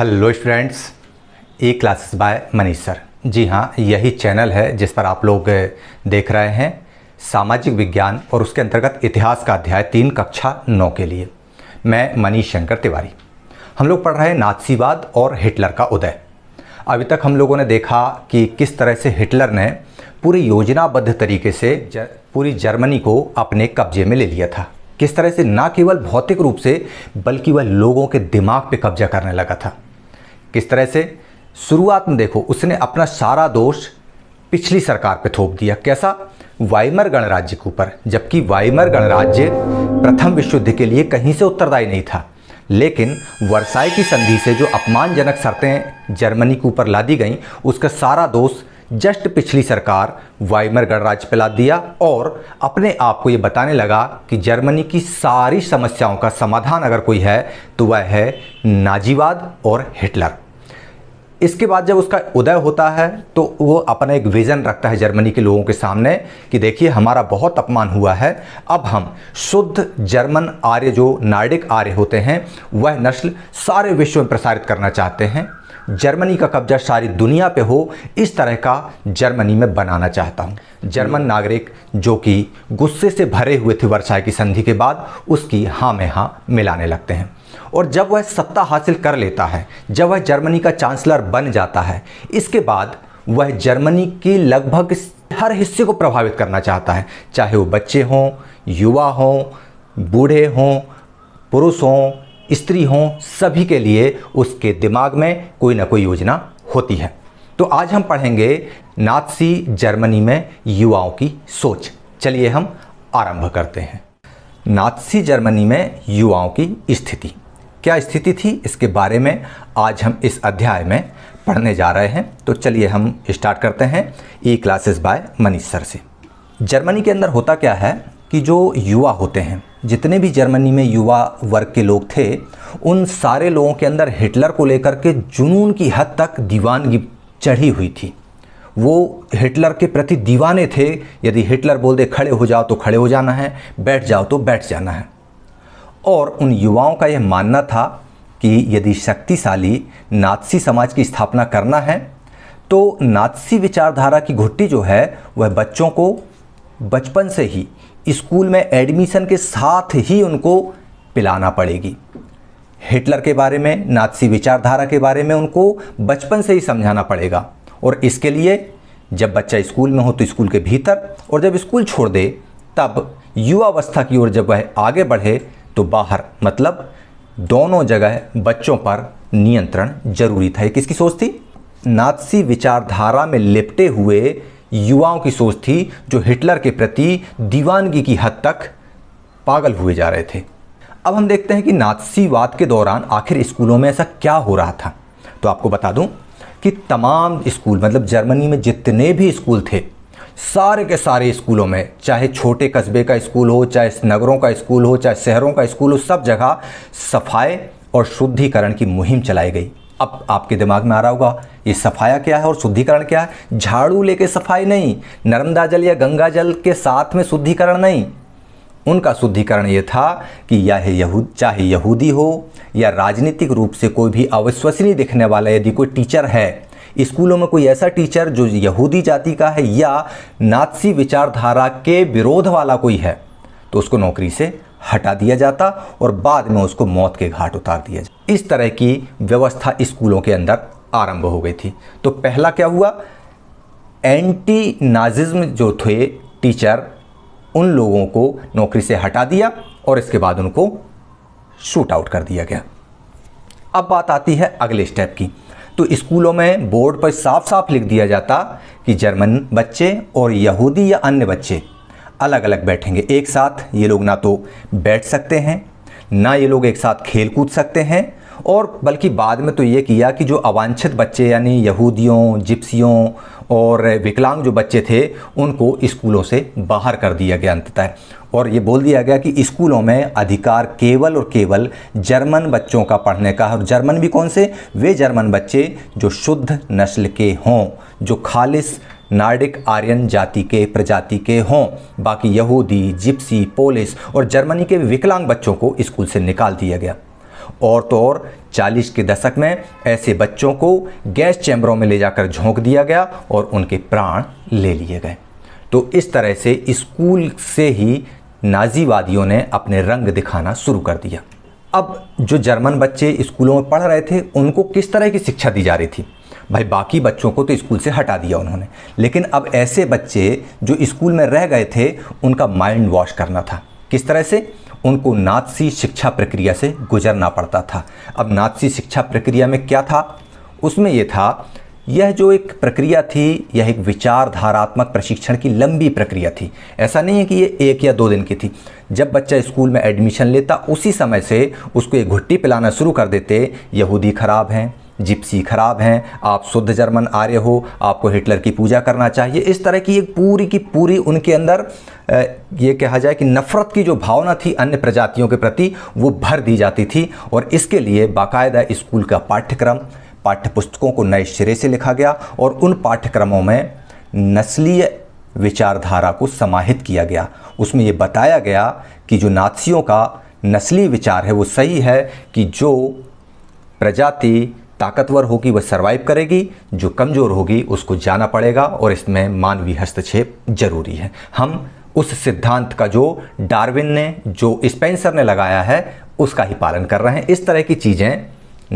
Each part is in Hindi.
hello friends A classes by Manish sir जी हाँ यही चैनल है जिस पर आप लोग देख रहे हैं सामाजिक विज्ञान और उसके अंतर्गत इतिहास का अध्याय तीन कक्षा नौ के लिए मैं मनीष शंकर तिवारी हम लोग पढ़ रहे हैं नाथसीवाद और हिटलर का उदय अभी तक हम लोगों ने देखा कि किस तरह से हिटलर ने पूरी योजनाबद्ध तरीके से जर, पूरी जर्मनी को अपने कब्जे में ले लिया था किस तरह से ना केवल भौतिक रूप से बल्कि वह लोगों के दिमाग पे कब्जा करने लगा था किस तरह से शुरुआत में देखो उसने अपना सारा दोष पिछली सरकार पर थोप दिया कैसा वाइमर गणराज्य के ऊपर जबकि वाइमर गणराज्य प्रथम विश्व युद्ध के लिए कहीं से उत्तरदायी नहीं था लेकिन वर्षाई की संधि से जो अपमानजनक शर्तें जर्मनी के ऊपर ला दी गईं उसका सारा दोष जस्ट पिछली सरकार वाइमर गणराज्य पिला दिया और अपने आप को ये बताने लगा कि जर्मनी की सारी समस्याओं का समाधान अगर कोई है तो वह है नाजीवाद और हिटलर इसके बाद जब उसका उदय होता है तो वो अपना एक विज़न रखता है जर्मनी के लोगों के सामने कि देखिए हमारा बहुत अपमान हुआ है अब हम शुद्ध जर्मन आर्य जो नार्डिक आर्य होते हैं वह नस्ल सारे विश्व में प्रसारित करना चाहते हैं जर्मनी का कब्जा सारी दुनिया पे हो इस तरह का जर्मनी में बनाना चाहता हूँ जर्मन नागरिक जो कि गुस्से से भरे हुए थे वर्षाई की संधि के बाद उसकी हाँ में हाँ मिलाने लगते हैं और जब वह सत्ता हासिल कर लेता है जब वह जर्मनी का चांसलर बन जाता है इसके बाद वह जर्मनी की लगभग हर हिस्से को प्रभावित करना चाहता है चाहे वो बच्चे हों युवा हों बूढ़े हों पुरुष हों स्त्री हों सभी के लिए उसके दिमाग में कोई ना कोई योजना होती है तो आज हम पढ़ेंगे नाथसी जर्मनी में युवाओं की सोच चलिए हम आरंभ करते हैं नाथसी जर्मनी में युवाओं की स्थिति क्या स्थिति थी इसके बारे में आज हम इस अध्याय में पढ़ने जा रहे हैं तो चलिए हम स्टार्ट करते हैं E classes by Manish sir से जर्मनी के अंदर होता क्या है कि जो युवा होते हैं जितने भी जर्मनी में युवा वर्ग के लोग थे उन सारे लोगों के अंदर हिटलर को लेकर के जुनून की हद तक दीवानगी चढ़ी हुई थी वो हिटलर के प्रति दीवाने थे यदि हिटलर बोल दे खड़े हो जाओ तो खड़े हो जाना है बैठ जाओ तो बैठ जाना है और उन युवाओं का यह मानना था कि यदि शक्तिशाली नाथसी समाज की स्थापना करना है तो नाथसी विचारधारा की घुट्टी जो है वह बच्चों को बचपन से ही स्कूल में एडमिशन के साथ ही उनको पिलाना पड़ेगी हिटलर के बारे में नाथसी विचारधारा के बारे में उनको बचपन से ही समझाना पड़ेगा और इसके लिए जब बच्चा स्कूल में हो तो स्कूल के भीतर और जब स्कूल छोड़ दे तब युवावस्था की ओर जब वह आगे बढ़े तो बाहर मतलब दोनों जगह बच्चों पर नियंत्रण जरूरी था ये किसकी सोच थी नाथसी विचारधारा में लिपटे हुए युवाओं की सोच थी जो हिटलर के प्रति दीवानगी की हद तक पागल हुए जा रहे थे अब हम देखते हैं कि नाथसीवाद के दौरान आखिर स्कूलों में ऐसा क्या हो रहा था तो आपको बता दूं कि तमाम स्कूल मतलब जर्मनी में जितने भी स्कूल थे सारे के सारे स्कूलों में चाहे छोटे कस्बे का स्कूल हो चाहे नगरों का स्कूल हो चाहे शहरों का स्कूल हो सब जगह सफाई और शुद्धिकरण की मुहिम चलाई गई अब आपके दिमाग में आ रहा होगा ये सफाया क्या है और शुद्धिकरण क्या है झाड़ू लेके सफाई नहीं नर्मदा जल या गंगा जल के साथ में शुद्धिकरण नहीं उनका शुद्धिकरण ये था कि यह यहूद चाहे यहूदी हो या राजनीतिक रूप से कोई भी अविश्वसनीय दिखने वाला यदि कोई टीचर है स्कूलों में कोई ऐसा टीचर जो यहूदी जाति का है या नाथसी विचारधारा के विरोध वाला कोई है तो उसको नौकरी से हटा दिया जाता और बाद में उसको मौत के घाट उतार दिया जाता इस तरह की व्यवस्था स्कूलों के अंदर आरंभ हो गई थी तो पहला क्या हुआ एंटी नाजिज्म जो थे टीचर उन लोगों को नौकरी से हटा दिया और इसके बाद उनको शूट आउट कर दिया गया अब बात आती है अगले स्टेप की तो स्कूलों में बोर्ड पर साफ साफ लिख दिया जाता कि जर्मन बच्चे और यहूदी या अन्य बच्चे अलग अलग बैठेंगे एक साथ ये लोग ना तो बैठ सकते हैं ना ये लोग एक साथ खेल कूद सकते हैं और बल्कि बाद में तो ये किया कि जो अवांछित बच्चे यानी यहूदियों जिप्सियों और विकलांग जो बच्चे थे उनको स्कूलों से बाहर कर दिया गया अंततः और ये बोल दिया गया कि स्कूलों में अधिकार केवल और केवल जर्मन बच्चों का पढ़ने का है और जर्मन भी कौन से वे जर्मन बच्चे जो शुद्ध नस्ल के हों जो खालिश नार्डिक आर्यन जाति के प्रजाति के हों बाकी यहूदी जिप्सी पोलिस और जर्मनी के विकलांग बच्चों को स्कूल से निकाल दिया गया और तो और 40 के दशक में ऐसे बच्चों को गैस चैम्बरों में ले जाकर झोंक दिया गया और उनके प्राण ले लिए गए तो इस तरह से स्कूल से ही नाजीवादियों ने अपने रंग दिखाना शुरू कर दिया अब जो जर्मन बच्चे स्कूलों में पढ़ रहे थे उनको किस तरह की शिक्षा दी जा रही थी भाई बाकी बच्चों को तो स्कूल से हटा दिया उन्होंने लेकिन अब ऐसे बच्चे जो स्कूल में रह गए थे उनका माइंड वॉश करना था किस तरह से उनको नाथसी शिक्षा प्रक्रिया से गुजरना पड़ता था अब नाथसी शिक्षा प्रक्रिया में क्या था उसमें यह था यह जो एक प्रक्रिया थी यह एक विचारधारात्मक प्रशिक्षण की लंबी प्रक्रिया थी ऐसा नहीं है कि ये एक या दो दिन की थी जब बच्चा स्कूल में एडमिशन लेता उसी समय से उसको एक घुट्टी पिलाना शुरू कर देते यहूदी ख़राब हैं जिप्सी खराब हैं आप शुद्ध जर्मन आर्य हो आपको हिटलर की पूजा करना चाहिए इस तरह की एक पूरी की पूरी उनके अंदर ये कहा जाए कि नफ़रत की जो भावना थी अन्य प्रजातियों के प्रति वो भर दी जाती थी और इसके लिए बाकायदा स्कूल का पाठ्यक्रम पाठ्यपुस्तकों को नए सिरे से लिखा गया और उन पाठ्यक्रमों में नस्लीय विचारधारा को समाहित किया गया उसमें ये बताया गया कि जो नाथसियों का नस्ली विचार है वो सही है कि जो प्रजाति ताकतवर होगी वह सर्वाइव करेगी जो कमज़ोर होगी उसको जाना पड़ेगा और इसमें मानवीय हस्तक्षेप जरूरी है हम उस सिद्धांत का जो डार्विन ने जो स्पेंसर ने लगाया है उसका ही पालन कर रहे हैं इस तरह की चीज़ें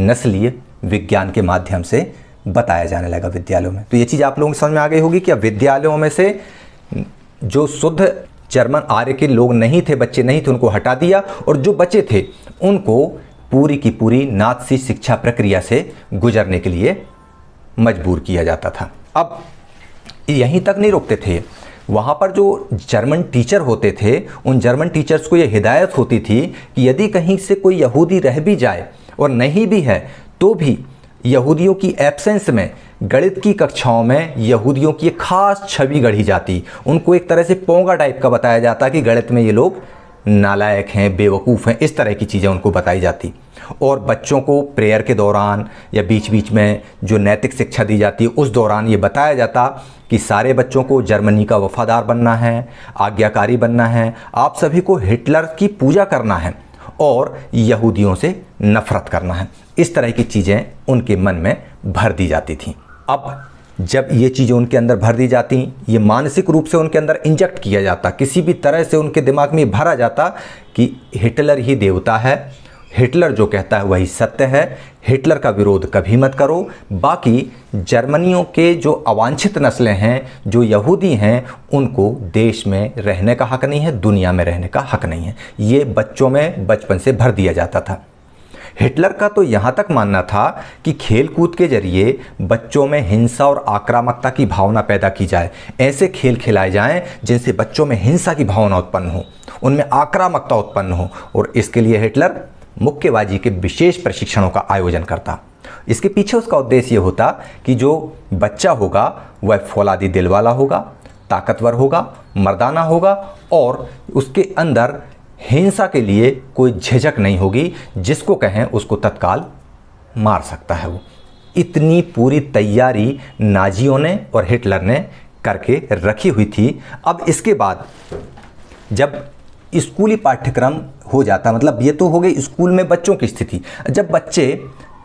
नस्लीय विज्ञान के माध्यम से बताया जाने लगा विद्यालयों में तो ये चीज़ आप लोगों को समझ में आ गई होगी कि अब विद्यालयों में से जो शुद्ध जर्मन आर्य के लोग नहीं थे बच्चे नहीं थे उनको हटा दिया और जो बच्चे थे उनको पूरी की पूरी नाथसी शिक्षा प्रक्रिया से गुजरने के लिए मजबूर किया जाता था अब यहीं तक नहीं रोकते थे वहाँ पर जो जर्मन टीचर होते थे उन जर्मन टीचर्स को ये हिदायत होती थी कि यदि कहीं से कोई यहूदी रह भी जाए और नहीं भी है तो भी यहूदियों की एब्सेंस में गणित की कक्षाओं में यहूदियों की एक खास छवि गढ़ी जाती उनको एक तरह से पोंगा टाइप का बताया जाता कि गणित में ये लोग नालायक हैं बेवकूफ़ हैं इस तरह की चीज़ें उनको बताई जाती और बच्चों को प्रेयर के दौरान या बीच बीच में जो नैतिक शिक्षा दी जाती है उस दौरान ये बताया जाता कि सारे बच्चों को जर्मनी का वफादार बनना है आज्ञाकारी बनना है आप सभी को हिटलर की पूजा करना है और यहूदियों से नफ़रत करना है इस तरह की चीज़ें उनके मन में भर दी जाती थी अब जब ये चीज़ें उनके अंदर भर दी जाती ये मानसिक रूप से उनके अंदर इंजेक्ट किया जाता किसी भी तरह से उनके दिमाग में भरा जाता कि हिटलर ही देवता है हिटलर जो कहता है वही सत्य है हिटलर का विरोध कभी मत करो बाकी जर्मनियों के जो अवांछित नस्लें हैं जो यहूदी हैं उनको देश में रहने का हक नहीं है दुनिया में रहने का हक नहीं है ये बच्चों में बचपन से भर दिया जाता था हिटलर का तो यहाँ तक मानना था कि खेलकूद के जरिए बच्चों में हिंसा और आक्रामकता की भावना पैदा की जाए ऐसे खेल खिलाए जाएं जिनसे बच्चों में हिंसा की भावना उत्पन्न हो उनमें आक्रामकता उत्पन्न हो और इसके लिए हिटलर मुक्केबाजी के विशेष प्रशिक्षणों का आयोजन करता इसके पीछे उसका उद्देश्य ये होता कि जो बच्चा होगा वह फौलादी दिल वाला होगा ताकतवर होगा मर्दाना होगा और उसके अंदर हिंसा के लिए कोई झिझक नहीं होगी जिसको कहें उसको तत्काल मार सकता है वो इतनी पूरी तैयारी नाजियों ने और हिटलर ने करके रखी हुई थी अब इसके बाद जब स्कूली पाठ्यक्रम हो जाता मतलब ये तो हो गई स्कूल में बच्चों की स्थिति जब बच्चे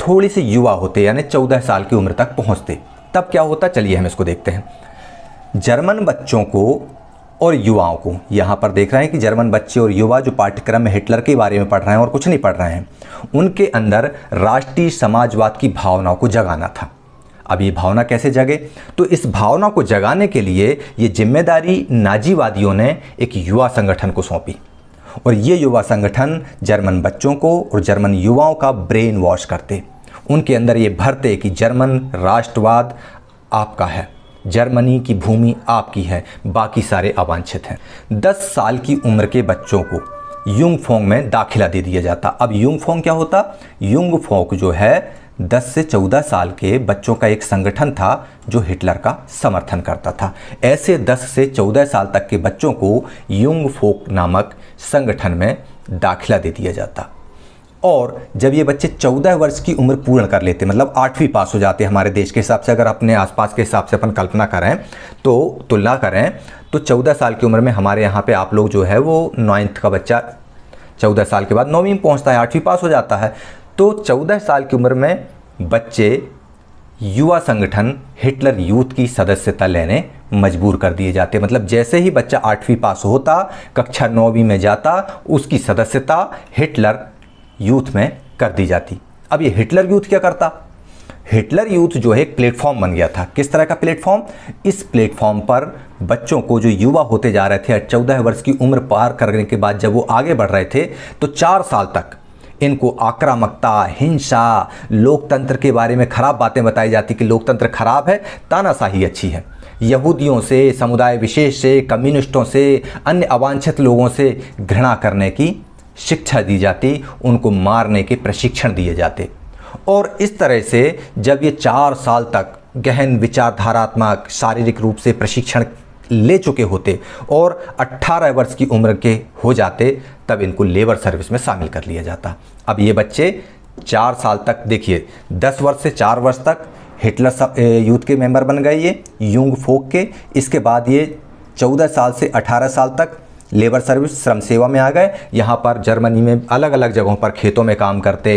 थोड़ी सी युवा होते यानी चौदह साल की उम्र तक पहुँचते तब क्या होता चलिए हम इसको देखते हैं जर्मन बच्चों को और युवाओं को यहाँ पर देख रहे हैं कि जर्मन बच्चे और युवा जो पाठ्यक्रम में हिटलर के बारे में पढ़ रहे हैं और कुछ नहीं पढ़ रहे हैं उनके अंदर राष्ट्रीय समाजवाद की भावनाओं को जगाना था अब ये भावना कैसे जगे तो इस भावना को जगाने के लिए ये जिम्मेदारी नाजीवादियों ने एक युवा संगठन को सौंपी और ये युवा संगठन जर्मन बच्चों को और जर्मन युवाओं का ब्रेन वॉश करते उनके अंदर ये भरते कि जर्मन राष्ट्रवाद आपका है जर्मनी की भूमि आपकी है बाकी सारे अवांछित हैं 10 साल की उम्र के बच्चों को युंग फोंग में दाखिला दे दिया जाता अब युंग फोंग क्या होता युंग फोंग जो है 10 से 14 साल के बच्चों का एक संगठन था जो हिटलर का समर्थन करता था ऐसे 10 से 14 साल तक के बच्चों को युंग फोक नामक संगठन में दाखिला दे दिया जाता और जब ये बच्चे चौदह वर्ष की उम्र पूर्ण कर लेते मतलब आठवीं पास हो जाते हैं हमारे देश के हिसाब से अगर अपने आसपास के हिसाब से अपन कल्पना करें तो तुलना करें तो चौदह साल की उम्र में हमारे यहाँ पे आप लोग जो है वो नाइन्थ का बच्चा चौदह साल के बाद नौवीं में पहुँचता है आठवीं पास हो जाता है तो चौदह साल की उम्र में बच्चे युवा संगठन हिटलर यूथ की सदस्यता लेने मजबूर कर दिए जाते मतलब जैसे ही बच्चा आठवीं पास होता कक्षा नौवीं में जाता उसकी सदस्यता हिटलर यूथ में कर दी जाती अब ये हिटलर यूथ क्या करता हिटलर यूथ जो है एक प्लेटफॉर्म बन गया था किस तरह का प्लेटफॉर्म इस प्लेटफॉर्म पर बच्चों को जो युवा होते जा रहे थे चौदह वर्ष की उम्र पार करने के बाद जब वो आगे बढ़ रहे थे तो चार साल तक इनको आक्रामकता हिंसा लोकतंत्र के बारे में खराब बातें बताई जाती कि लोकतंत्र खराब है तानाशाही अच्छी है यहूदियों से समुदाय विशेष से कम्युनिस्टों से अन्य अवांछित लोगों से घृणा करने की शिक्षा दी जाती उनको मारने के प्रशिक्षण दिए जाते और इस तरह से जब ये चार साल तक गहन विचारधारात्मक शारीरिक रूप से प्रशिक्षण ले चुके होते और 18 वर्ष की उम्र के हो जाते तब इनको लेबर सर्विस में शामिल कर लिया जाता अब ये बच्चे चार साल तक देखिए दस वर्ष से चार वर्ष तक हिटलर यूथ के मेंबर बन गए ये यूंग फोक के इसके बाद ये चौदह साल से अठारह साल तक लेबर सर्विस श्रम सेवा में आ गए यहाँ पर जर्मनी में अलग अलग जगहों पर खेतों में काम करते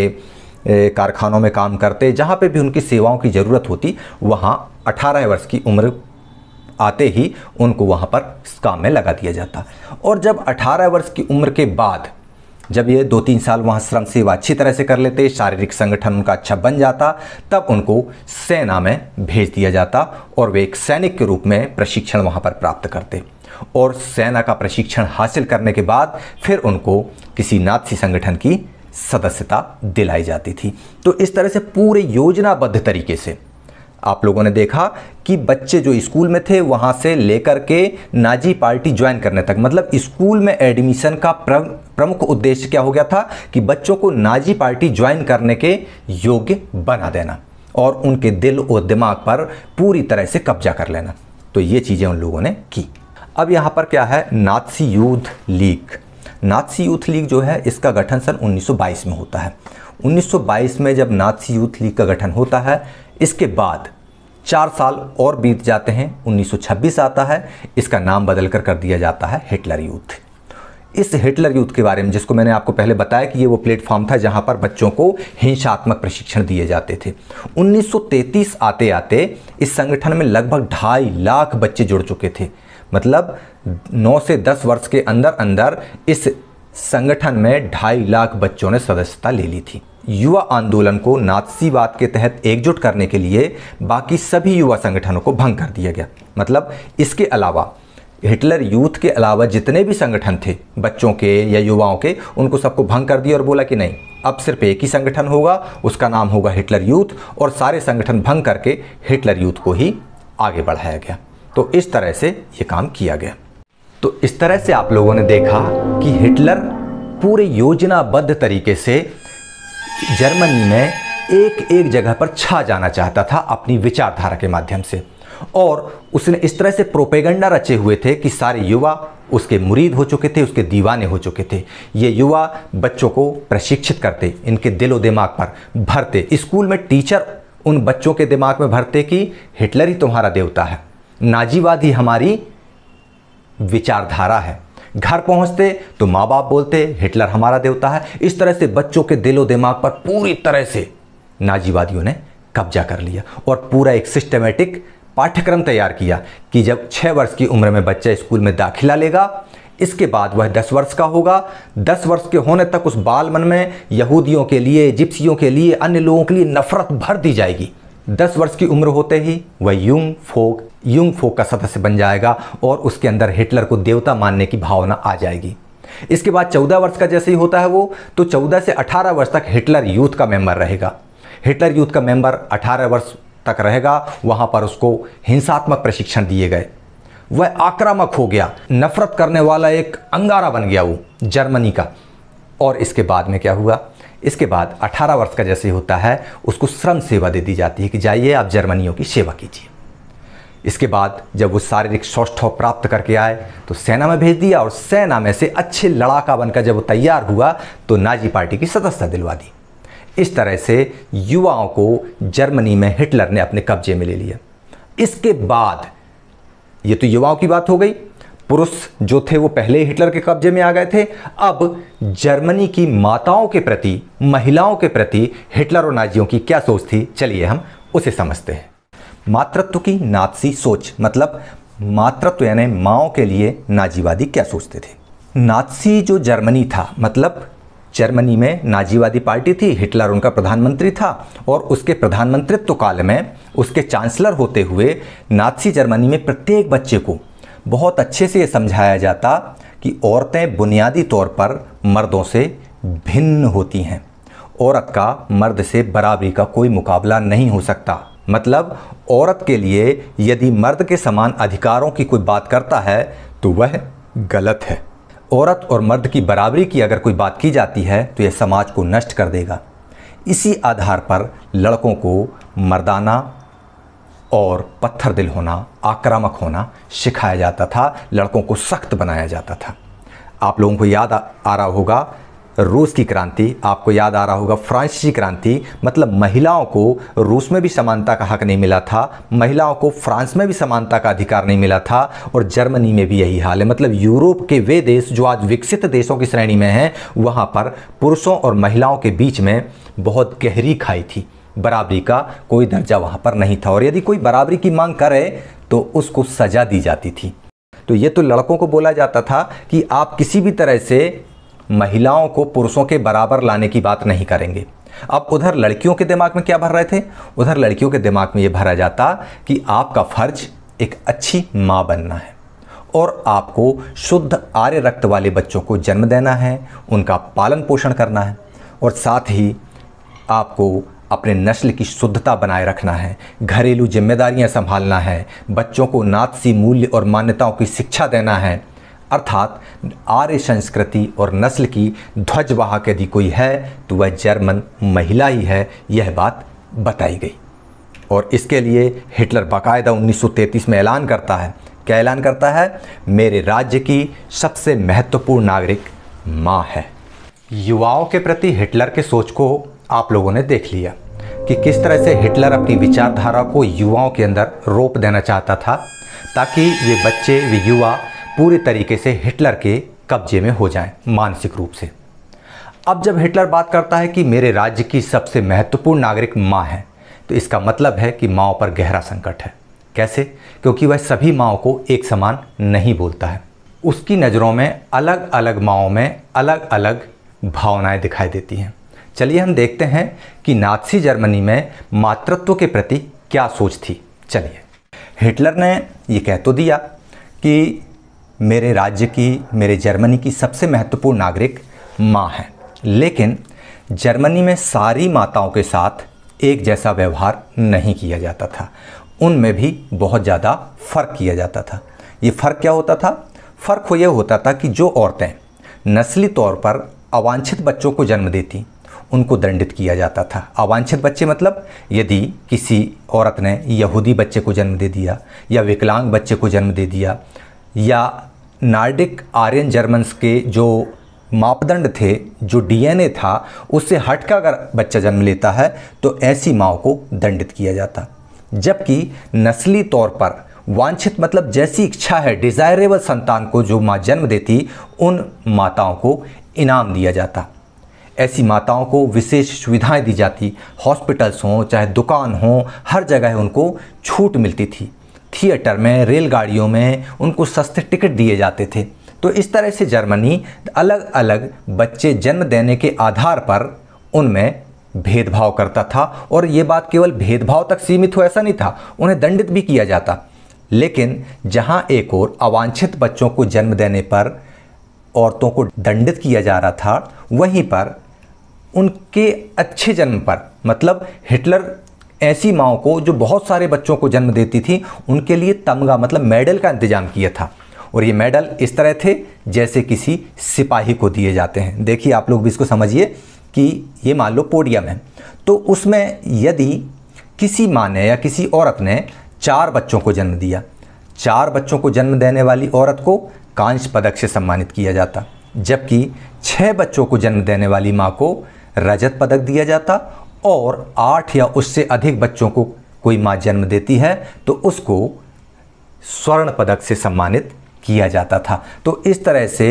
कारखानों में काम करते जहाँ पे भी उनकी सेवाओं की ज़रूरत होती वहाँ 18 वर्ष की उम्र आते ही उनको वहाँ पर काम में लगा दिया जाता और जब 18 वर्ष की उम्र के बाद जब ये दो तीन साल वहाँ श्रम सेवा अच्छी तरह से कर लेते शारीरिक संगठन उनका अच्छा बन जाता तब उनको सेना में भेज दिया जाता और वे एक सैनिक के रूप में प्रशिक्षण वहाँ पर प्राप्त करते और सेना का प्रशिक्षण हासिल करने के बाद फिर उनको किसी नाथसी संगठन की सदस्यता दिलाई जाती थी तो इस तरह से पूरे योजनाबद्ध तरीके से आप लोगों ने देखा कि बच्चे जो स्कूल में थे वहाँ से लेकर के नाजी पार्टी ज्वाइन करने तक मतलब स्कूल में एडमिशन का प्रमुख उद्देश्य क्या हो गया था कि बच्चों को नाजी पार्टी ज्वाइन करने के योग्य बना देना और उनके दिल और दिमाग पर पूरी तरह से कब्जा कर लेना तो ये चीज़ें उन लोगों ने की अब यहाँ पर क्या है Nazi youth league Nazi youth league जो है इसका गठन सन 1922 में होता है 1922 में जब नाथसी यूथ लीग का गठन होता है इसके बाद चार साल और बीत जाते हैं 1926 आता है इसका नाम बदल कर कर दिया जाता है हिटलर यूथ इस हिटलर यूथ के बारे में जिसको मैंने आपको पहले बताया कि ये वो प्लेटफॉर्म था जहाँ पर बच्चों को हिंसात्मक प्रशिक्षण दिए जाते थे 1933 आते आते इस संगठन में लगभग ढाई लाख बच्चे जुड़ चुके थे मतलब 9 से 10 वर्ष के अंदर अंदर इस संगठन में ढाई लाख बच्चों ने सदस्यता ले ली थी युवा आंदोलन को नाथसीवाद के तहत एकजुट करने के लिए बाकी सभी युवा संगठनों को भंग कर दिया गया मतलब इसके अलावा हिटलर यूथ के अलावा जितने भी संगठन थे बच्चों के या युवाओं के उनको सबको भंग कर दिया और बोला कि नहीं अब सिर्फ एक ही संगठन होगा उसका नाम होगा हिटलर यूथ और सारे संगठन भंग करके हिटलर यूथ को ही आगे बढ़ाया गया तो इस तरह से ये काम किया गया तो इस तरह से आप लोगों ने देखा कि हिटलर पूरे योजनाबद्ध तरीके से जर्मनी में एक एक जगह पर छा जाना चाहता था अपनी विचारधारा के माध्यम से और उसने इस तरह से प्रोपेगंडा रचे हुए थे कि सारे युवा उसके मुरीद हो चुके थे उसके दीवाने हो चुके थे ये युवा बच्चों को प्रशिक्षित करते इनके दिलो दिमाग पर भरते स्कूल में टीचर उन बच्चों के दिमाग में भरते कि हिटलर ही तुम्हारा देवता है नाजीवाद ही हमारी विचारधारा है घर पहुंचते तो माँ बाप बोलते हिटलर हमारा देवता है इस तरह से बच्चों के दिलो दिमाग पर पूरी तरह से नाजीवादियों ने कब्जा कर लिया और पूरा एक सिस्टमेटिक पाठ्यक्रम तैयार किया कि जब छः वर्ष की उम्र में बच्चा स्कूल में दाखिला लेगा इसके बाद वह दस वर्ष का होगा दस वर्ष के होने तक उस बाल मन में यहूदियों के लिए जिप्सियों के लिए अन्य लोगों के लिए नफरत भर दी जाएगी दस वर्ष की उम्र होते ही वह युंग फोक युंग फोक का सदस्य बन जाएगा और उसके अंदर हिटलर को देवता मानने की भावना आ जाएगी इसके बाद चौदह वर्ष का जैसे ही होता है वो तो चौदह से अठारह वर्ष तक हिटलर यूथ का मेंबर रहेगा हिटलर यूथ का मेंबर अठारह वर्ष तक रहेगा वहाँ पर उसको हिंसात्मक प्रशिक्षण दिए गए वह आक्रामक हो गया नफरत करने वाला एक अंगारा बन गया वो जर्मनी का और इसके बाद में क्या हुआ इसके बाद 18 वर्ष का जैसे होता है उसको श्रम सेवा दे दी जाती है कि जाइए आप जर्मनियों की सेवा कीजिए इसके बाद जब वो शारीरिक सौष्ठव प्राप्त करके आए तो सेना में भेज दिया और सेना में से अच्छे लड़ाका बनकर जब वो तैयार हुआ तो नाजी पार्टी की सदस्यता दिलवा दी इस तरह से युवाओं को जर्मनी में हिटलर ने अपने कब्जे में ले लिया इसके बाद ये तो युवाओं की बात हो गई पुरुष जो थे वो पहले हिटलर के कब्जे में आ गए थे अब जर्मनी की माताओं के प्रति महिलाओं के प्रति हिटलर और नाजियों की क्या सोच थी चलिए हम उसे समझते हैं मातृत्व की नाथसी सोच मतलब मातृत्व यानी माओ के लिए नाजीवादी क्या सोचते थे नाथसी जो जर्मनी था मतलब जर्मनी में नाजीवादी पार्टी थी हिटलर उनका प्रधानमंत्री था और उसके प्रधानमंत्रित्व काल में उसके चांसलर होते हुए नाथसी जर्मनी में प्रत्येक बच्चे को बहुत अच्छे से ये समझाया जाता कि औरतें बुनियादी तौर पर मर्दों से भिन्न होती हैं औरत का मर्द से बराबरी का कोई मुकाबला नहीं हो सकता मतलब औरत के लिए यदि मर्द के समान अधिकारों की कोई बात करता है तो वह गलत है औरत और मर्द की बराबरी की अगर कोई बात की जाती है तो यह समाज को नष्ट कर देगा इसी आधार पर लड़कों को मर्दाना और पत्थर दिल होना आक्रामक होना सिखाया जाता था लड़कों को सख्त बनाया जाता था आप लोगों को याद आ, रहा होगा रूस की क्रांति आपको याद आ रहा होगा फ्रांसीसी क्रांति मतलब महिलाओं को रूस में भी समानता का हक नहीं मिला था महिलाओं को फ्रांस में भी समानता का अधिकार नहीं मिला था और जर्मनी में भी यही हाल है मतलब यूरोप के वे देश जो आज विकसित देशों की श्रेणी में हैं वहाँ पर पुरुषों और महिलाओं के बीच में बहुत गहरी खाई थी बराबरी का कोई दर्जा वहाँ पर नहीं था और यदि कोई बराबरी की मांग करे तो उसको सज़ा दी जाती थी तो ये तो लड़कों को बोला जाता था कि आप किसी भी तरह से महिलाओं को पुरुषों के बराबर लाने की बात नहीं करेंगे अब उधर लड़कियों के दिमाग में क्या भर रहे थे उधर लड़कियों के दिमाग में ये भरा जाता कि आपका फर्ज एक अच्छी माँ बनना है और आपको शुद्ध आर्य रक्त वाले बच्चों को जन्म देना है उनका पालन पोषण करना है और साथ ही आपको अपने नस्ल की शुद्धता बनाए रखना है घरेलू जिम्मेदारियां संभालना है बच्चों को नाथसी मूल्य और मान्यताओं की शिक्षा देना है अर्थात आर्य संस्कृति और नस्ल की ध्वजवाहक यदि कोई है तो वह जर्मन महिला ही है यह बात बताई गई और इसके लिए हिटलर बाकायदा 1933 में ऐलान करता है क्या ऐलान करता है मेरे राज्य की सबसे महत्वपूर्ण नागरिक माँ है युवाओं के प्रति हिटलर के सोच को आप लोगों ने देख लिया कि किस तरह से हिटलर अपनी विचारधारा को युवाओं के अंदर रोप देना चाहता था ताकि वे बच्चे वे युवा पूरे तरीके से हिटलर के कब्जे में हो जाएं मानसिक रूप से अब जब हिटलर बात करता है कि मेरे राज्य की सबसे महत्वपूर्ण नागरिक माँ है तो इसका मतलब है कि माओ पर गहरा संकट है कैसे क्योंकि वह सभी माओ को एक समान नहीं बोलता है उसकी नज़रों में अलग अलग माओ में अलग अलग भावनाएं दिखाई देती हैं चलिए हम देखते हैं कि नाथसी जर्मनी में मातृत्व के प्रति क्या सोच थी चलिए हिटलर ने ये कह तो दिया कि मेरे राज्य की मेरे जर्मनी की सबसे महत्वपूर्ण नागरिक माँ है लेकिन जर्मनी में सारी माताओं के साथ एक जैसा व्यवहार नहीं किया जाता था उनमें भी बहुत ज़्यादा फ़र्क किया जाता था ये फ़र्क क्या होता था फ़र्क यह होता था कि जो औरतें नस्ली तौर पर अवांछित बच्चों को जन्म देती उनको दंडित किया जाता था अवांछित बच्चे मतलब यदि किसी औरत ने यहूदी बच्चे को जन्म दे दिया या विकलांग बच्चे को जन्म दे दिया या नार्डिक आर्यन जर्मन्स के जो मापदंड थे जो डीएनए था उससे हट अगर बच्चा जन्म लेता है तो ऐसी माओ को दंडित किया जाता जबकि नस्ली तौर पर वांछित मतलब जैसी इच्छा है डिज़ायरेबल संतान को जो माँ जन्म देती उन माताओं को इनाम दिया जाता ऐसी माताओं को विशेष सुविधाएं दी जाती हॉस्पिटल्स हों चाहे दुकान हों हर जगह उनको छूट मिलती थी थिएटर में रेलगाड़ियों में उनको सस्ते टिकट दिए जाते थे तो इस तरह से जर्मनी अलग अलग बच्चे जन्म देने के आधार पर उनमें भेदभाव करता था और ये बात केवल भेदभाव तक सीमित हो ऐसा नहीं था उन्हें दंडित भी किया जाता लेकिन जहाँ एक और अवांछित बच्चों को जन्म देने पर औरतों को दंडित किया जा रहा था वहीं पर उनके अच्छे जन्म पर मतलब हिटलर ऐसी माओ को जो बहुत सारे बच्चों को जन्म देती थी उनके लिए तमगा मतलब मेडल का इंतजाम किया था और ये मेडल इस तरह थे जैसे किसी सिपाही को दिए जाते हैं देखिए आप लोग भी इसको समझिए कि ये मान लो पोडियम है तो उसमें यदि किसी माँ ने या किसी औरत ने चार बच्चों को जन्म दिया चार बच्चों को जन्म देने वाली औरत को कांस्य पदक से सम्मानित किया जाता जबकि छः बच्चों को जन्म देने वाली माँ को रजत पदक दिया जाता और आठ या उससे अधिक बच्चों को कोई माँ जन्म देती है तो उसको स्वर्ण पदक से सम्मानित किया जाता था तो इस तरह से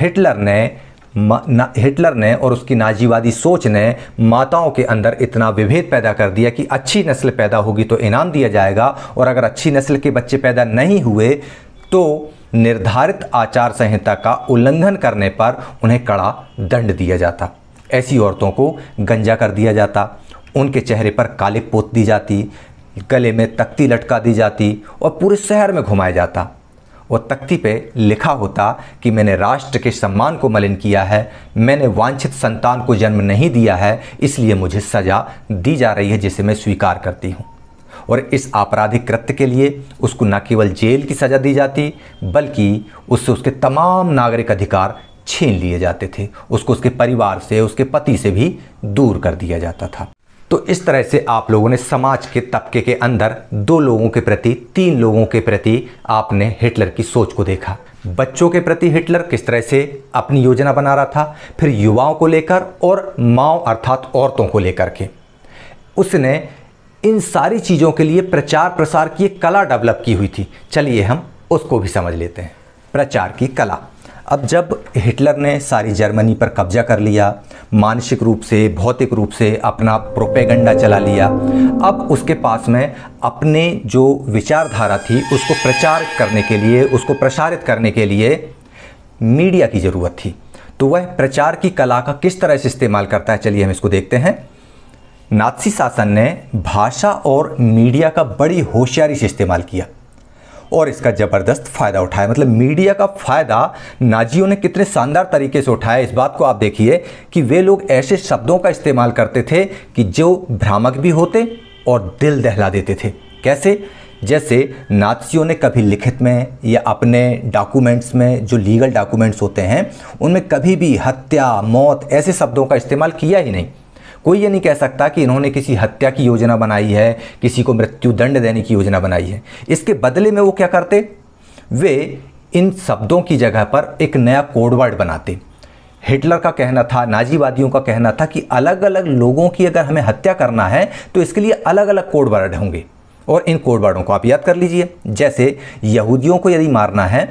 हिटलर ने हिटलर ने और उसकी नाजीवादी सोच ने माताओं के अंदर इतना विभेद पैदा कर दिया कि अच्छी नस्ल पैदा होगी तो इनाम दिया जाएगा और अगर अच्छी नस्ल के बच्चे पैदा नहीं हुए तो निर्धारित आचार संहिता का उल्लंघन करने पर उन्हें कड़ा दंड दिया जाता ऐसी औरतों को गंजा कर दिया जाता उनके चेहरे पर काले पोत दी जाती गले में तख्ती लटका दी जाती और पूरे शहर में घुमाया जाता वो तख्ती पे लिखा होता कि मैंने राष्ट्र के सम्मान को मलिन किया है मैंने वांछित संतान को जन्म नहीं दिया है इसलिए मुझे सज़ा दी जा रही है जिसे मैं स्वीकार करती हूँ और इस आपराधिक कृत्य के लिए उसको न केवल जेल की सज़ा दी जाती बल्कि उससे उसके तमाम नागरिक अधिकार छीन लिए जाते थे उसको उसके परिवार से उसके पति से भी दूर कर दिया जाता था तो इस तरह से आप लोगों ने समाज के तबके के अंदर दो लोगों के प्रति तीन लोगों के प्रति आपने हिटलर की सोच को देखा बच्चों के प्रति हिटलर किस तरह से अपनी योजना बना रहा था फिर युवाओं को लेकर और माओ अर्थात औरतों को लेकर के उसने इन सारी चीज़ों के लिए प्रचार प्रसार की एक कला डेवलप की हुई थी चलिए हम उसको भी समझ लेते हैं प्रचार की कला अब जब हिटलर ने सारी जर्मनी पर कब्जा कर लिया मानसिक रूप से भौतिक रूप से अपना प्रोपेगंडा चला लिया अब उसके पास में अपने जो विचारधारा थी उसको प्रचार करने के लिए उसको प्रसारित करने के लिए मीडिया की ज़रूरत थी तो वह प्रचार की कला का किस तरह से इस्तेमाल करता है चलिए हम इसको देखते हैं नाथसी शासन ने भाषा और मीडिया का बड़ी होशियारी से इस्तेमाल किया और इसका ज़बरदस्त फ़ायदा उठाया मतलब मीडिया का फ़ायदा नाजियों ने कितने शानदार तरीके से उठाया इस बात को आप देखिए कि वे लोग ऐसे शब्दों का इस्तेमाल करते थे कि जो भ्रामक भी होते और दिल दहला देते थे कैसे जैसे नाथसियों ने कभी लिखित में या अपने डॉक्यूमेंट्स में जो लीगल डॉक्यूमेंट्स होते हैं उनमें कभी भी हत्या मौत ऐसे शब्दों का इस्तेमाल किया ही नहीं कोई ये नहीं कह सकता कि इन्होंने किसी हत्या की योजना बनाई है किसी को मृत्यु दंड देने की योजना बनाई है इसके बदले में वो क्या करते वे इन शब्दों की जगह पर एक नया कोडवर्ड बनाते हिटलर का कहना था नाजीवादियों का कहना था कि अलग अलग लोगों की अगर हमें हत्या करना है तो इसके लिए अलग अलग कोडवर्ड होंगे और इन कोडवर्डों को आप याद कर लीजिए जैसे यहूदियों को यदि मारना है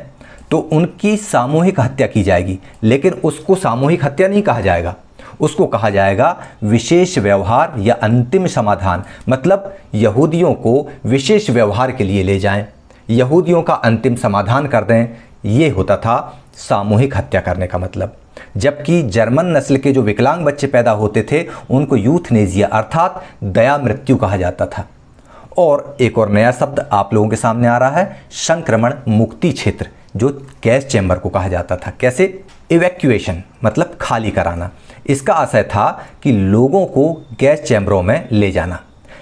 तो उनकी सामूहिक हत्या की जाएगी लेकिन उसको सामूहिक हत्या नहीं कहा जाएगा उसको कहा जाएगा विशेष व्यवहार या अंतिम समाधान मतलब यहूदियों को विशेष व्यवहार के लिए ले जाएं यहूदियों का अंतिम समाधान कर दें ये होता था सामूहिक हत्या करने का मतलब जबकि जर्मन नस्ल के जो विकलांग बच्चे पैदा होते थे उनको यूथ अर्थात दया मृत्यु कहा जाता था और एक और नया शब्द आप लोगों के सामने आ रहा है संक्रमण मुक्ति क्षेत्र जो गैस चैम्बर को कहा जाता था कैसे इवैक्यूएशन मतलब खाली कराना इसका आशय था कि लोगों को गैस चैम्बरों में ले जाना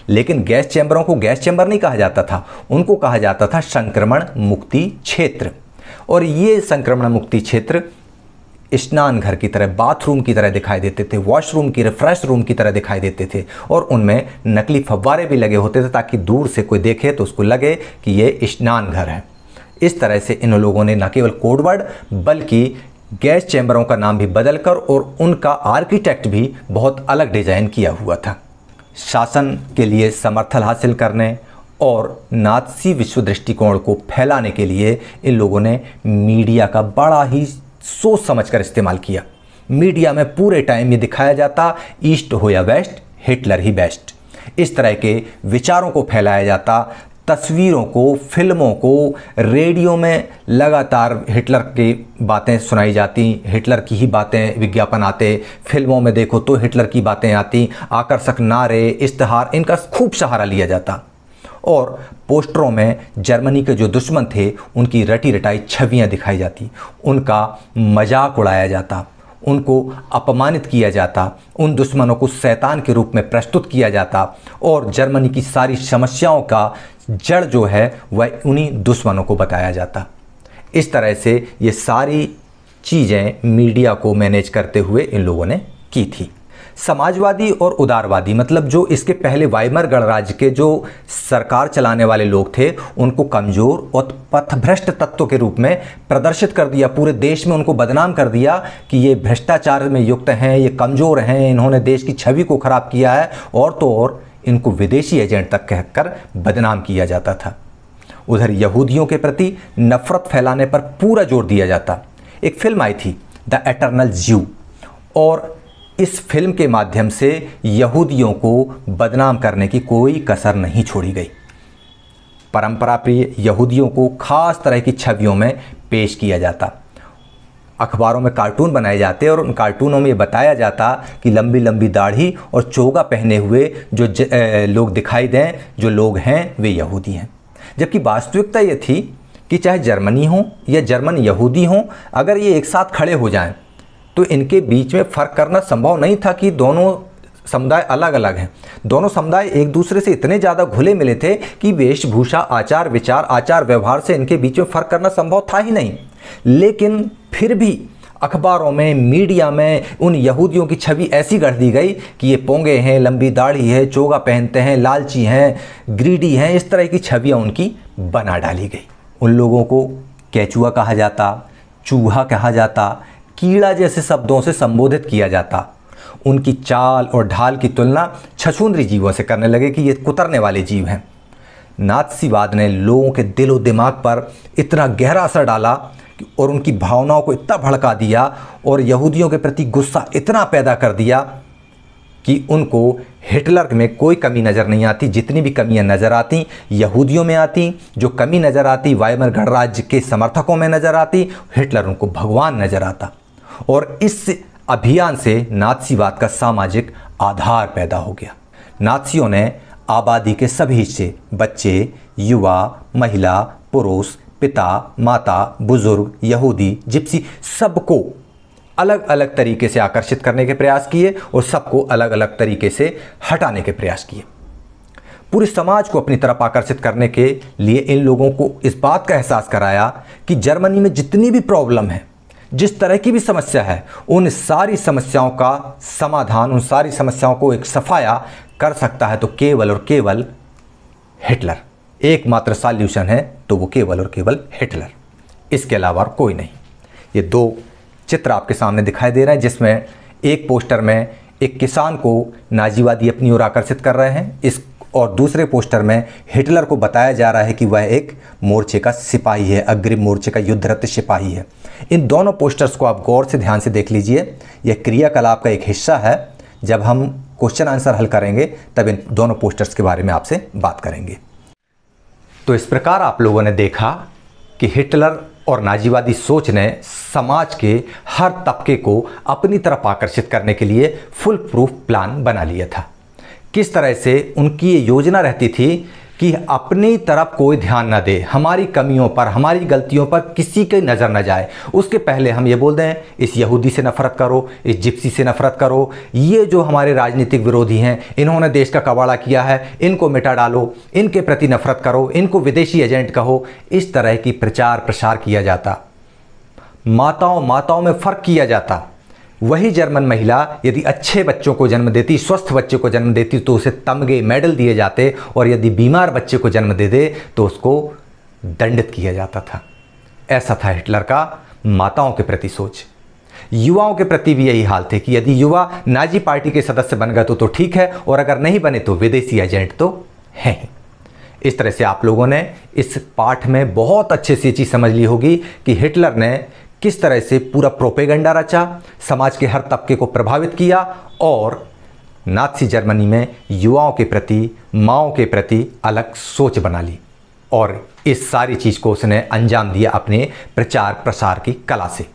लेकिन गैस चैम्बरों को गैस चैम्बर नहीं कहा जाता था उनको कहा जाता था संक्रमण मुक्ति क्षेत्र और ये संक्रमण मुक्ति क्षेत्र स्नान घर की तरह बाथरूम की तरह दिखाई देते थे वॉशरूम की रिफ्रेश रूम की तरह दिखाई देते थे और उनमें नकली फव्वारे भी लगे होते थे ताकि दूर से कोई देखे तो उसको लगे कि ये स्नान घर है इस तरह से इन लोगों ने न केवल कोडवर्ड बल्कि गैस चैम्बरों का नाम भी बदलकर और उनका आर्किटेक्ट भी बहुत अलग डिज़ाइन किया हुआ था शासन के लिए समर्थन हासिल करने और नाथसी विश्व दृष्टिकोण को फैलाने के लिए इन लोगों ने मीडिया का बड़ा ही सोच समझकर इस्तेमाल किया मीडिया में पूरे टाइम ये दिखाया जाता ईस्ट हो या वेस्ट हिटलर ही बेस्ट इस तरह के विचारों को फैलाया जाता तस्वीरों को फिल्मों को रेडियो में लगातार हिटलर की बातें सुनाई जाती हिटलर की ही बातें विज्ञापन आते फिल्मों में देखो तो हिटलर की बातें आती आकर्षक नारे इश्तहार इनका खूब सहारा लिया जाता और पोस्टरों में जर्मनी के जो दुश्मन थे उनकी रटी रटाई छवियाँ दिखाई जाती उनका मजाक उड़ाया जाता उनको अपमानित किया जाता उन दुश्मनों को शैतान के रूप में प्रस्तुत किया जाता और जर्मनी की सारी समस्याओं का जड़ जो है वह उन्हीं दुश्मनों को बताया जाता इस तरह से ये सारी चीज़ें मीडिया को मैनेज करते हुए इन लोगों ने की थी समाजवादी और उदारवादी मतलब जो इसके पहले वाइमर गणराज्य के जो सरकार चलाने वाले लोग थे उनको कमज़ोर और पथभ्रष्ट तत्व के रूप में प्रदर्शित कर दिया पूरे देश में उनको बदनाम कर दिया कि ये भ्रष्टाचार में युक्त हैं ये कमज़ोर हैं इन्होंने देश की छवि को ख़राब किया है और तो और इनको विदेशी एजेंट तक कहकर बदनाम किया जाता था उधर यहूदियों के प्रति नफरत फैलाने पर पूरा जोर दिया जाता एक फिल्म आई थी द एटर्नल ज्यू और इस फिल्म के माध्यम से यहूदियों को बदनाम करने की कोई कसर नहीं छोड़ी गई परंपरा प्रिय यहूदियों को खास तरह की छवियों में पेश किया जाता अखबारों में कार्टून बनाए जाते और उन कार्टूनों में ये बताया जाता कि लंबी लंबी दाढ़ी और चोगा पहने हुए जो ज, ए, लोग दिखाई दें जो लोग हैं वे यहूदी हैं जबकि वास्तविकता ये थी कि चाहे जर्मनी हो या जर्मन यहूदी हों अगर ये एक साथ खड़े हो जाएं तो इनके बीच में फ़र्क करना संभव नहीं था कि दोनों समुदाय अलग अलग हैं दोनों समुदाय एक दूसरे से इतने ज़्यादा घुले मिले थे कि वेशभूषा आचार विचार आचार व्यवहार से इनके बीच में फ़र्क करना संभव था ही नहीं लेकिन फिर भी अखबारों में मीडिया में उन यहूदियों की छवि ऐसी गढ़ दी गई कि ये पोंगे हैं लंबी दाढ़ी है चोगा पहनते हैं लालची हैं ग्रीडी हैं इस तरह की छवियाँ उनकी बना डाली गई उन लोगों को कैचुआ कहा जाता चूहा कहा जाता कीड़ा जैसे शब्दों से संबोधित किया जाता उनकी चाल और ढाल की तुलना छछुंदरी जीवों से करने लगे कि ये कुतरने वाले जीव हैं नाथसीवाद ने लोगों के दिलो दिमाग पर इतना गहरा असर डाला और उनकी भावनाओं को इतना भड़का दिया और यहूदियों के प्रति गुस्सा इतना पैदा कर दिया कि उनको हिटलर में कोई कमी नज़र नहीं आती जितनी भी कमियां नज़र आती यहूदियों में आती जो कमी नज़र आती वायमर गणराज्य के समर्थकों में नज़र आती हिटलर उनको भगवान नज़र आता और इस अभियान से नाथसीवाद का सामाजिक आधार पैदा हो गया नाथसियों ने आबादी के सभी हिस्से बच्चे युवा महिला पुरुष पिता माता बुजुर्ग यहूदी जिप्सी सबको अलग अलग तरीके से आकर्षित करने के प्रयास किए और सबको अलग अलग तरीके से हटाने के प्रयास किए पूरे समाज को अपनी तरफ आकर्षित करने के लिए इन लोगों को इस बात का एहसास कराया कि जर्मनी में जितनी भी प्रॉब्लम है जिस तरह की भी समस्या है उन सारी समस्याओं का समाधान उन सारी समस्याओं को एक सफाया कर सकता है तो केवल और केवल हिटलर एकमात्र सॉल्यूशन है तो वो केवल और केवल हिटलर इसके अलावा और कोई नहीं ये दो चित्र आपके सामने दिखाई दे रहे हैं जिसमें एक पोस्टर में एक किसान को नाजीवादी अपनी ओर आकर्षित कर रहे हैं इस और दूसरे पोस्टर में हिटलर को बताया जा रहा है कि वह एक मोर्चे का सिपाही है अग्रिम मोर्चे का युद्धरत सिपाही है इन दोनों पोस्टर्स को आप गौर से ध्यान से देख लीजिए यह क्रियाकलाप का एक हिस्सा है जब हम क्वेश्चन आंसर हल करेंगे तब इन दोनों पोस्टर्स के बारे में आपसे बात करेंगे तो इस प्रकार आप लोगों ने देखा कि हिटलर और नाजीवादी सोच ने समाज के हर तबके को अपनी तरफ आकर्षित करने के लिए फुल प्रूफ प्लान बना लिया था किस तरह से उनकी ये योजना रहती थी कि अपनी तरफ कोई ध्यान न दे हमारी कमियों पर हमारी गलतियों पर किसी की नज़र न जाए उसके पहले हम ये बोल दें इस यहूदी से नफ़रत करो इस जिप्सी से नफ़रत करो ये जो हमारे राजनीतिक विरोधी हैं इन्होंने देश का कबाड़ा किया है इनको मिटा डालो इनके प्रति नफ़रत करो इनको विदेशी एजेंट कहो इस तरह की प्रचार प्रसार किया जाता माताओं माताओं में फ़र्क किया जाता वही जर्मन महिला यदि अच्छे बच्चों को जन्म देती स्वस्थ बच्चे को जन्म देती तो उसे तमगे मेडल दिए जाते और यदि बीमार बच्चे को जन्म दे दे तो उसको दंडित किया जाता था ऐसा था हिटलर का माताओं के प्रति सोच युवाओं के प्रति भी यही हाल थे कि यदि युवा नाजी पार्टी के सदस्य बन गए तो तो ठीक है और अगर नहीं बने तो विदेशी एजेंट तो हैं ही इस तरह से आप लोगों ने इस पाठ में बहुत अच्छे से चीज़ समझ ली होगी कि हिटलर ने किस तरह से पूरा प्रोपेगेंडा रचा समाज के हर तबके को प्रभावित किया और नाथसी जर्मनी में युवाओं के प्रति माओ के प्रति अलग सोच बना ली और इस सारी चीज़ को उसने अंजाम दिया अपने प्रचार प्रसार की कला से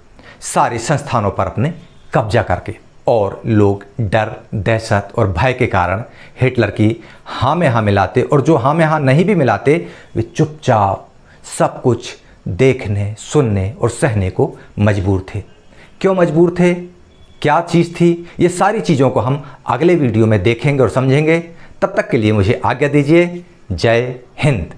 सारे संस्थानों पर अपने कब्जा करके और लोग डर दहशत और भय के कारण हिटलर की हाँ में हाँ मिलाते और जो हाँ में हाँ नहीं भी मिलाते वे चुपचाप सब कुछ देखने सुनने और सहने को मजबूर थे क्यों मजबूर थे क्या चीज़ थी ये सारी चीज़ों को हम अगले वीडियो में देखेंगे और समझेंगे तब तक के लिए मुझे आज्ञा दीजिए जय हिंद